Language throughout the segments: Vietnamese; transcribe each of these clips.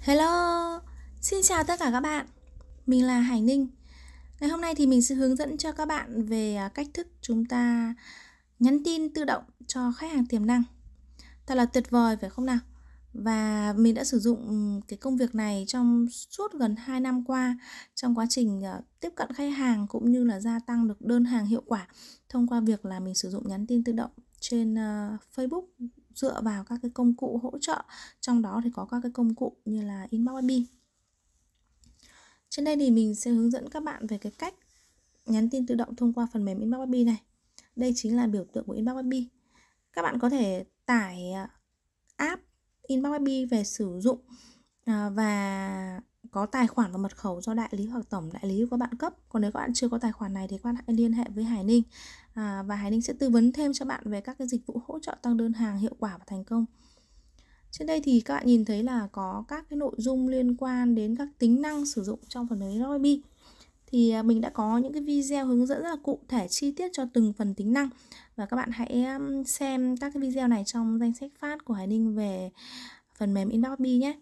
Hello, xin chào tất cả các bạn Mình là Hải Ninh Ngày hôm nay thì mình sẽ hướng dẫn cho các bạn về à, cách thức chúng ta nhắn tin tự động cho khách hàng tiềm năng Thật là tuyệt vời phải không nào Và mình đã sử dụng ừ, cái công việc này trong suốt gần 2 năm qua Trong quá trình à, tiếp cận khách hàng cũng như là gia tăng được đơn hàng hiệu quả Thông qua việc là mình sử dụng nhắn tin tự động trên à, Facebook dựa vào các cái công cụ hỗ trợ trong đó thì có các cái công cụ như là inbox IP trên đây thì mình sẽ hướng dẫn các bạn về cái cách nhắn tin tự động thông qua phần mềm inbox IP này đây chính là biểu tượng của inbox IP các bạn có thể tải à, app inbox IP về sử dụng à, và có tài khoản và mật khẩu do đại lý hoặc tổng đại lý của bạn cấp còn nếu các bạn chưa có tài khoản này thì các bạn hãy liên hệ với Hải Ninh à, và Hải Ninh sẽ tư vấn thêm cho bạn về các cái dịch vụ hỗ trợ tăng đơn hàng hiệu quả và thành công trên đây thì các bạn nhìn thấy là có các cái nội dung liên quan đến các tính năng sử dụng trong phần mềm Robi thì à, mình đã có những cái video hướng dẫn rất là cụ thể chi tiết cho từng phần tính năng và các bạn hãy xem các cái video này trong danh sách phát của Hải Ninh về phần mềm Inboxby nhé.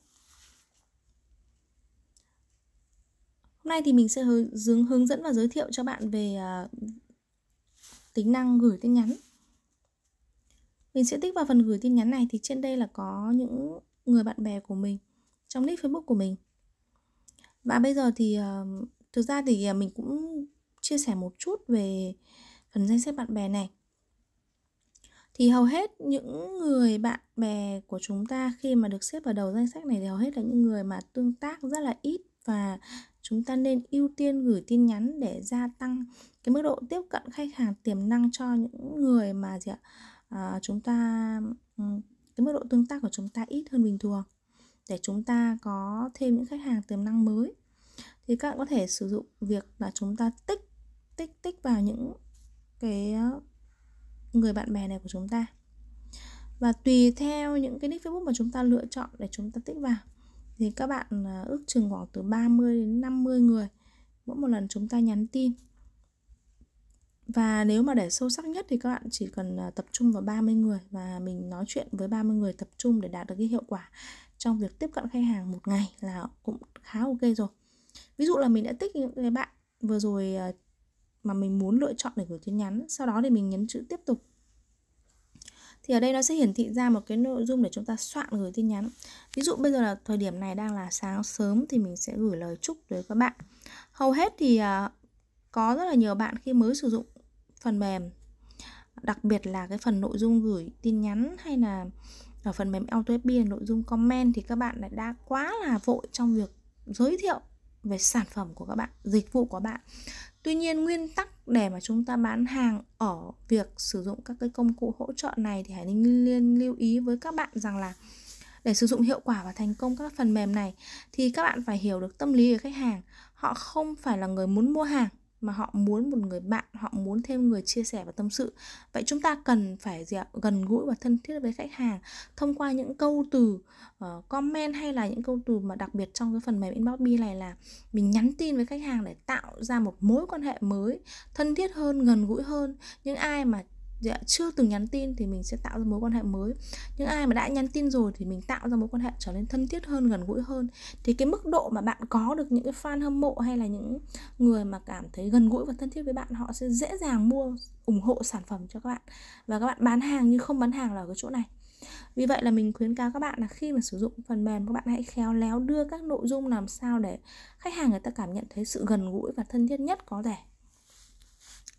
Hôm nay thì mình sẽ hướng, hướng dẫn và giới thiệu cho bạn về uh, tính năng gửi tin nhắn. Mình sẽ tích vào phần gửi tin nhắn này thì trên đây là có những người bạn bè của mình trong nick Facebook của mình. Và bây giờ thì uh, thực ra thì à, mình cũng chia sẻ một chút về phần danh sách bạn bè này. Thì hầu hết những người bạn bè của chúng ta khi mà được xếp vào đầu danh sách này thì hầu hết là những người mà tương tác rất là ít và chúng ta nên ưu tiên gửi tin nhắn để gia tăng cái mức độ tiếp cận khách hàng tiềm năng cho những người mà gì ạ à, chúng ta cái mức độ tương tác của chúng ta ít hơn bình thường để chúng ta có thêm những khách hàng tiềm năng mới thì các bạn có thể sử dụng việc là chúng ta tích tích tích vào những cái người bạn bè này của chúng ta và tùy theo những cái nick Facebook mà chúng ta lựa chọn để chúng ta tích vào thì các bạn à, ước chừng khoảng từ 30 đến 50 người mỗi một lần chúng ta nhắn tin và nếu mà để sâu sắc nhất thì các bạn chỉ cần à, tập trung vào 30 người và mình nói chuyện với 30 người tập trung để đạt được cái hiệu quả trong việc tiếp cận khách hàng một ngày là cũng khá ok rồi. Ví dụ là mình đã tích những cái bạn vừa rồi à, mà mình muốn lựa chọn để gửi tin nhắn, sau đó thì mình nhấn chữ tiếp tục thì ở đây nó sẽ hiển thị ra một cái nội dung để chúng ta soạn gửi tin nhắn ví dụ bây giờ là thời điểm này đang là sáng sớm thì mình sẽ gửi lời chúc tới các bạn hầu hết thì à, có rất là nhiều bạn khi mới sử dụng phần mềm đặc biệt là cái phần nội dung gửi tin nhắn hay là ở phần mềm AutoFB nội dung comment thì các bạn lại đã quá là vội trong việc giới thiệu về sản phẩm của các bạn, dịch vụ của bạn Tuy nhiên nguyên tắc để mà chúng ta bán hàng ở việc sử dụng các cái công cụ hỗ trợ này thì Hải Linh liên lưu ý với các bạn rằng là để sử dụng hiệu quả và thành công các phần mềm này thì các bạn phải hiểu được tâm lý của khách hàng. Họ không phải là người muốn mua hàng mà họ muốn một người bạn họ muốn thêm người chia sẻ và tâm sự vậy chúng ta cần phải gần gũi và thân thiết với khách hàng thông qua những câu từ uh, comment hay là những câu từ mà đặc biệt trong cái phần mềm inbox b này là mình nhắn tin với khách hàng để tạo ra một mối quan hệ mới thân thiết hơn gần gũi hơn những ai mà dạ, chưa từng nhắn tin thì mình sẽ tạo ra mối quan hệ mới nhưng ai mà đã nhắn tin rồi thì mình tạo ra mối quan hệ trở nên thân thiết hơn gần gũi hơn thì cái mức độ mà bạn có được những cái fan hâm mộ hay là những người mà cảm thấy gần gũi và thân thiết với bạn họ sẽ dễ dàng mua ủng hộ sản phẩm cho các bạn và các bạn bán hàng như không bán hàng là ở cái chỗ này vì vậy là mình khuyến cáo các bạn là khi mà sử dụng phần mềm các bạn hãy khéo léo đưa các nội dung làm sao để khách hàng người ta cảm nhận thấy sự gần gũi và thân thiết nhất có thể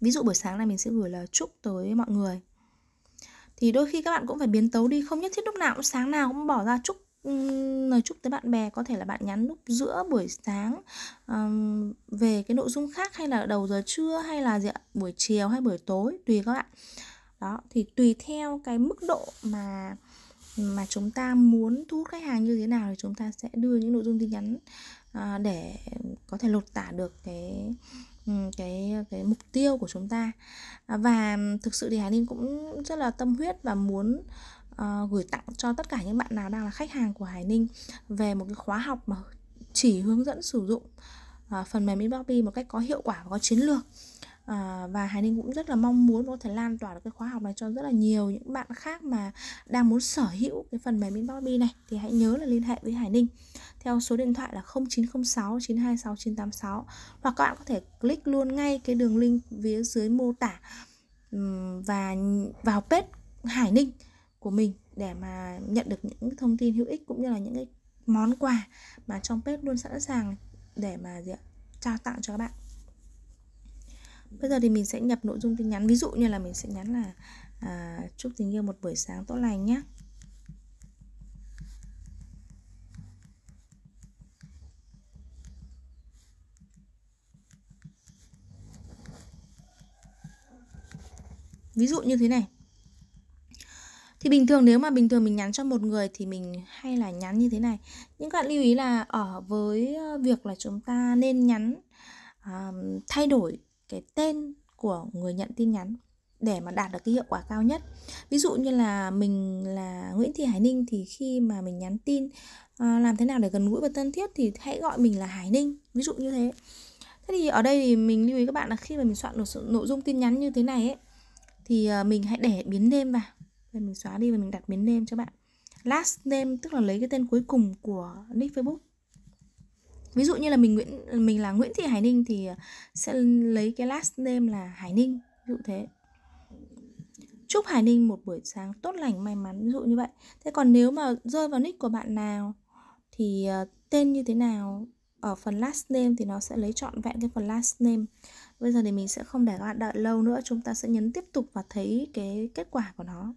ví dụ buổi sáng này mình sẽ gửi là chúc tới mọi người thì đôi khi các bạn cũng phải biến tấu đi không nhất thiết lúc nào cũng sáng nào cũng bỏ ra chúc lời chúc tới bạn bè có thể là bạn nhắn lúc giữa buổi sáng um, về cái nội dung khác hay là đầu giờ trưa hay là gì ạ? buổi chiều hay buổi tối tùy các bạn đó thì tùy theo cái mức độ mà mà chúng ta muốn thu hút khách hàng như thế nào thì chúng ta sẽ đưa những nội dung tin nhắn à, để có thể lột tả được cái Ừ, cái cái mục tiêu của chúng ta à, và thực sự thì Hà Linh cũng rất là tâm huyết và muốn uh, gửi tặng cho tất cả những bạn nào đang là khách hàng của Hải Ninh về một cái khóa học mà chỉ hướng dẫn sử dụng uh, phần mềm Inboxy một cách có hiệu quả và có chiến lược à, và Hải Ninh cũng rất là mong muốn có thể lan tỏa được cái khóa học này cho rất là nhiều những bạn khác mà đang muốn sở hữu cái phần mềm Inboxy này thì hãy nhớ là liên hệ với Hải Ninh theo số điện thoại là 0906 926 986 hoặc các bạn có thể click luôn ngay cái đường link phía dưới mô tả và vào page Hải Ninh của mình để mà nhận được những thông tin hữu ích cũng như là những cái món quà mà trong page luôn sẵn sàng để mà trao tặng cho các bạn bây giờ thì mình sẽ nhập nội dung tin nhắn ví dụ như là mình sẽ nhắn là à, chúc tình yêu một buổi sáng tốt lành nhé ví dụ như thế này thì bình thường nếu mà bình thường mình nhắn cho một người thì mình hay là nhắn như thế này nhưng các bạn lưu ý là ở với ờ, việc là chúng ta nên nhắn uh, thay đổi cái tên của người nhận tin nhắn để mà đạt được cái hiệu quả cao nhất ví dụ như là mình là Nguyễn Thị Hải Ninh thì khi mà mình nhắn tin ờ, làm thế nào để gần gũi và thân thiết thì hãy gọi mình là Hải Ninh ví dụ như thế thế thì ở đây thì mình lưu ý các bạn là khi mà mình soạn một nội dung tin nhắn như thế này ấy thì ờ, mình hãy để biến name vào mình xóa đi và mình đặt biến name cho bạn last name tức là lấy cái tên cuối cùng của nick Facebook ví dụ như là mình Nguyễn mình là Nguyễn Thị Hải Ninh thì sẽ lấy cái last name là Hải Ninh ví dụ thế chúc Hải Ninh một buổi sáng tốt lành may mắn ví dụ như vậy thế còn nếu mà rơi vào nick của bạn nào thì ờ, tên như thế nào ở phần last name thì nó sẽ lấy trọn vẹn cái phần last name bây giờ thì mình sẽ không để các bạn đợi lâu nữa chúng ta sẽ nhấn tiếp tục và thấy cái kết quả của nó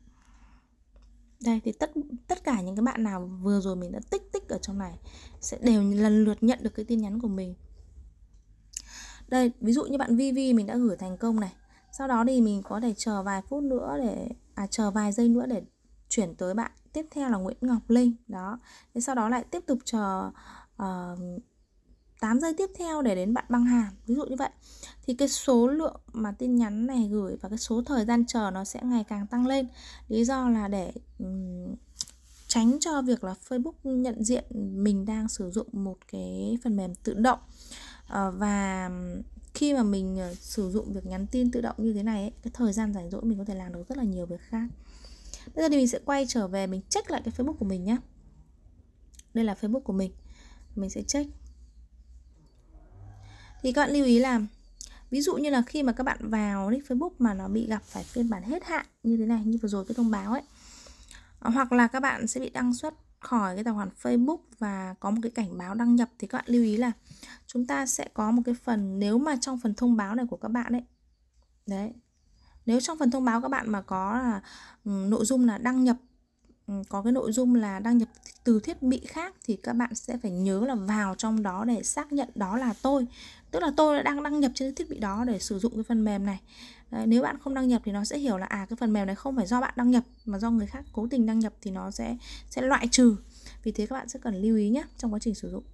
đây thì tất tất cả những cái bạn nào vừa rồi mình đã tích tích ở trong này sẽ đều lần lượt nhận được cái tin nhắn của mình đây ví dụ như bạn Vivi mình đã gửi thành công này sau đó thì mình có thể chờ vài phút nữa để à chờ vài giây nữa để chuyển tới bạn tiếp theo là Nguyễn Ngọc Linh đó thế sau đó lại tiếp tục chờ uh, 8 giây tiếp theo để đến bạn băng hàng ví dụ như vậy thì cái số lượng mà tin nhắn này gửi và cái số thời gian chờ nó sẽ ngày càng tăng lên lý do là để um, tránh cho việc là Facebook nhận diện mình đang sử dụng một cái phần mềm tự động à, và khi mà mình ờ, sử dụng việc nhắn tin tự động như thế này ấy, cái thời gian rảnh rỗi mình có thể làm được rất là nhiều việc khác bây giờ thì mình sẽ quay trở về mình check lại cái Facebook của mình nhé đây là Facebook của mình mình sẽ check thì các bạn lưu ý là ví dụ như là khi mà các bạn vào nick Facebook mà nó bị gặp phải phiên bản hết hạn như thế này như vừa rồi cái thông báo ấy ờ, hoặc là các bạn sẽ bị đăng xuất khỏi cái tài khoản Facebook và có một cái cảnh báo đăng nhập thì các bạn lưu ý là chúng ta sẽ có một cái phần nếu mà trong phần thông báo này của các bạn ấy đấy nếu trong phần thông báo các bạn mà có là um, nội dung là đăng nhập có cái nội dung là đăng nhập từ thiết bị khác thì các bạn sẽ phải nhớ là vào trong đó để xác nhận đó là tôi tức là tôi đang đăng nhập trên thiết bị đó để sử dụng cái phần mềm này Đấy, nếu bạn không đăng nhập thì nó sẽ hiểu là à cái phần mềm này không phải do bạn đăng nhập mà do người khác cố tình đăng nhập thì nó sẽ sẽ loại trừ vì thế các bạn sẽ cần lưu ý nhé trong quá trình sử dụng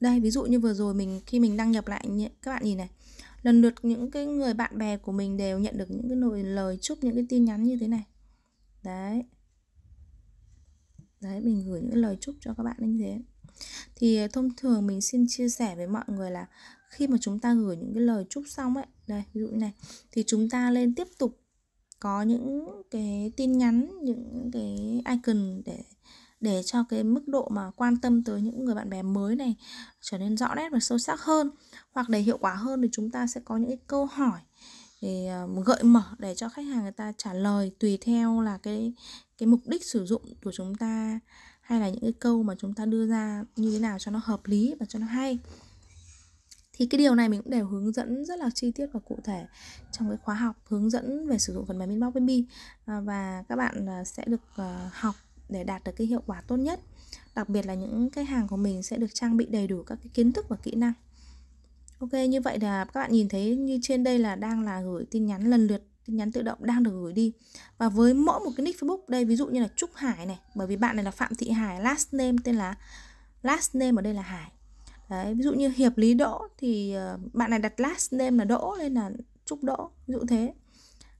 đây ví dụ như vừa rồi mình khi mình đăng nhập lại các bạn nhìn này lần lượt những cái người bạn bè của mình đều nhận được những cái nội lời chúc những cái tin nhắn như thế này đấy đấy mình gửi những lời chúc cho các bạn như thế thì ờ, thông thường mình xin chia sẻ với mọi người là khi mà chúng ta gửi những cái lời chúc xong ấy đây ví dụ như này thì chúng ta lên tiếp tục có những cái tin nhắn những cái icon để để cho cái mức độ mà quan tâm tới những người bạn bè mới này trở nên rõ nét và sâu sắc hơn hoặc để hiệu quả hơn thì chúng ta sẽ có những cái câu hỏi để ờ, gợi mở để cho khách hàng người ta trả lời tùy theo là cái cái mục đích sử dụng của chúng ta hay là những cái câu mà chúng ta đưa ra như thế nào cho nó hợp lý và cho nó hay thì cái điều này mình cũng đều hướng dẫn rất là chi tiết và cụ thể trong cái khóa học hướng dẫn về sử dụng phần mềm inbox baby ờ, và các bạn ờ, sẽ được học để đạt được cái hiệu quả tốt nhất đặc biệt là những cái hàng của mình sẽ được trang bị đầy đủ các cái kiến thức và kỹ năng ok như vậy là các bạn nhìn thấy như trên đây là đang là gửi tin nhắn lần lượt tin nhắn tự động đang được gửi đi và với mỗi một cái nick facebook đây ví dụ như là trúc hải này bởi vì bạn này là phạm thị hải last name tên là last name ở đây là hải Đấy, ví dụ như hiệp lý đỗ thì ờ, bạn này đặt last name là đỗ nên là trúc đỗ ví dụ thế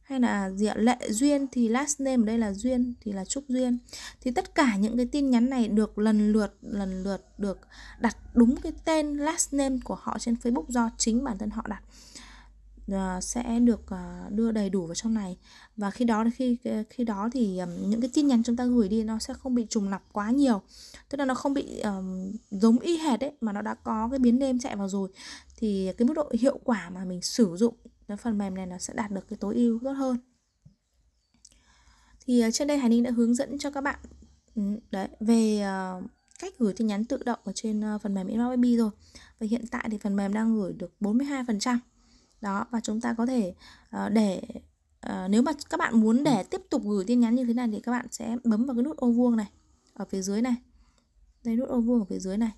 hay là diện lệ duyên thì last name ở đây là duyên thì là trúc duyên thì tất cả những cái tin nhắn này được lần lượt lần lượt được đặt đúng cái tên last name của họ trên Facebook do chính bản thân họ đặt uh, sẽ được ờ, đưa đầy đủ vào trong này và khi đó khi khi đó thì những cái tin nhắn chúng ta gửi đi nó sẽ không bị trùng lặp quá nhiều tức là nó không bị um, giống y hệt đấy mà nó đã có cái biến đêm chạy vào rồi thì cái mức độ hiệu quả mà mình sử dụng phần mềm này nó sẽ đạt được cái tối ưu tốt hơn thì ờ, trên đây Hải Ninh đã hướng dẫn cho các bạn ừ, đấy về ờ, cách gửi tin nhắn tự động ở trên ờ, phần mềm Inbox Baby rồi và hiện tại thì phần mềm đang gửi được 42% đó và chúng ta có thể để nếu mà các bạn muốn để tiếp tục gửi tin nhắn như thế này thì các bạn sẽ bấm vào cái nút ô vuông này ở phía dưới này đây nút ô vuông ở phía dưới này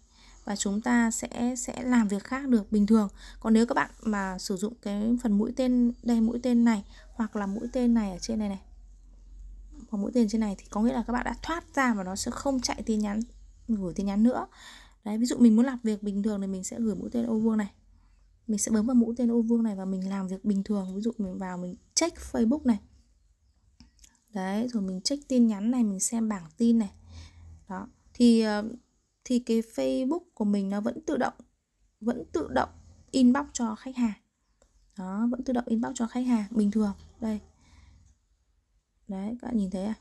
và chúng ta sẽ sẽ làm việc khác được bình thường còn nếu các bạn mà sử dụng cái phần mũi tên đây mũi tên này hoặc là mũi tên này ở trên này này hoặc mũi tên trên này thì có nghĩa là các bạn đã thoát ra và nó sẽ không chạy tin nhắn gửi tin nhắn nữa đấy ví dụ mình muốn làm việc bình thường thì mình sẽ gửi mũi tên ô vuông này mình sẽ bấm vào mũi tên ô vuông này và mình làm việc bình thường ví dụ mình vào mình check facebook này đấy rồi mình check tin nhắn này mình xem bảng tin này đó thì ờ, thì cái Facebook của mình nó vẫn tự động vẫn tự động inbox cho khách hàng đó vẫn tự động inbox cho khách hàng bình thường đây đấy các bạn nhìn thấy à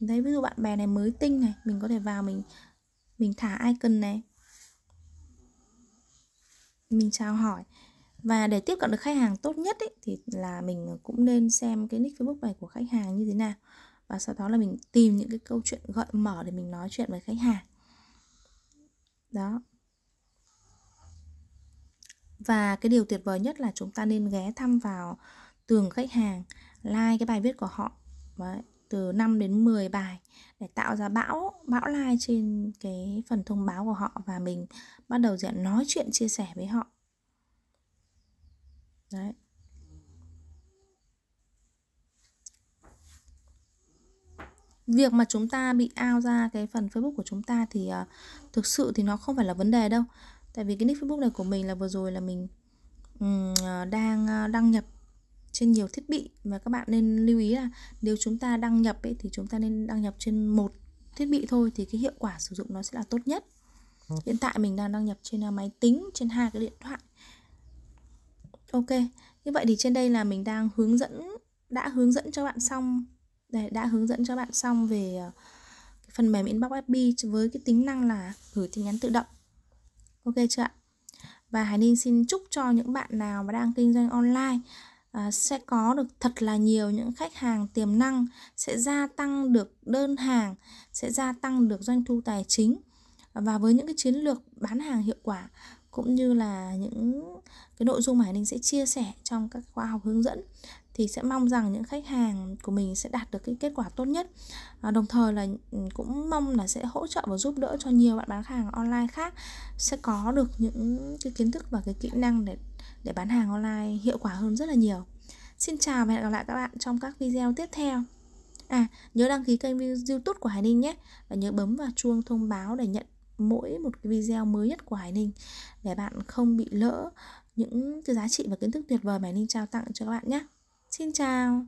đấy ví dụ bạn bè này mới tinh này mình có thể vào mình mình thả icon này mình chào hỏi và để tiếp cận được khách hàng tốt nhất ấy, thì là mình cũng nên xem cái nick Facebook này của khách hàng như thế nào và sau đó là mình tìm những cái câu chuyện gợi mở để mình nói chuyện với khách hàng đó và cái điều tuyệt vời nhất là chúng ta nên ghé thăm vào tường khách hàng like cái bài viết của họ Đấy, từ 5 đến 10 bài để tạo ra bão bão like trên cái phần thông báo của họ và mình bắt đầu diện nói chuyện chia sẻ với họ đấy việc mà chúng ta bị ao ra cái phần Facebook của chúng ta thì uh, thực sự thì nó không phải là vấn đề đâu tại vì cái nick Facebook này của mình là vừa rồi là mình um, đang ờ, đăng nhập trên nhiều thiết bị và các bạn nên lưu ý là nếu chúng ta đăng nhập ấy, thì chúng ta nên đăng nhập trên một thiết bị thôi thì cái hiệu quả sử dụng nó sẽ là tốt nhất ừ. hiện tại mình đang đăng nhập trên máy tính trên hai cái điện thoại ok như vậy thì trên đây là mình đang hướng dẫn đã hướng dẫn cho bạn xong đây đã hướng dẫn cho bạn xong về ờ, cái phần mềm inbox FB với cái tính năng là gửi tin nhắn tự động ok chưa ạ và Hải Ninh xin chúc cho những bạn nào mà đang kinh doanh online à, sẽ có được thật là nhiều những khách hàng tiềm năng sẽ gia tăng được đơn hàng sẽ gia tăng được doanh thu tài chính và với những cái chiến lược bán hàng hiệu quả cũng như là những cái nội dung mà Hải Ninh sẽ chia sẻ trong các khóa học hướng dẫn thì sẽ mong rằng những khách hàng của mình sẽ đạt được cái kết quả tốt nhất à, đồng thời là ừ, cũng mong là sẽ hỗ trợ và giúp đỡ cho nhiều bạn bán hàng online khác sẽ có được những cái kiến thức và cái kỹ năng để để bán hàng online hiệu quả hơn rất là nhiều xin chào và hẹn gặp lại các bạn trong các video tiếp theo à nhớ đăng ký kênh youtube của hải ninh nhé và nhớ bấm vào chuông thông báo để nhận mỗi một cái video mới nhất của Hải Ninh để bạn không bị lỡ những cái giá trị và kiến thức tuyệt vời mà Hải Ninh trao tặng cho các bạn nhé. Xin chào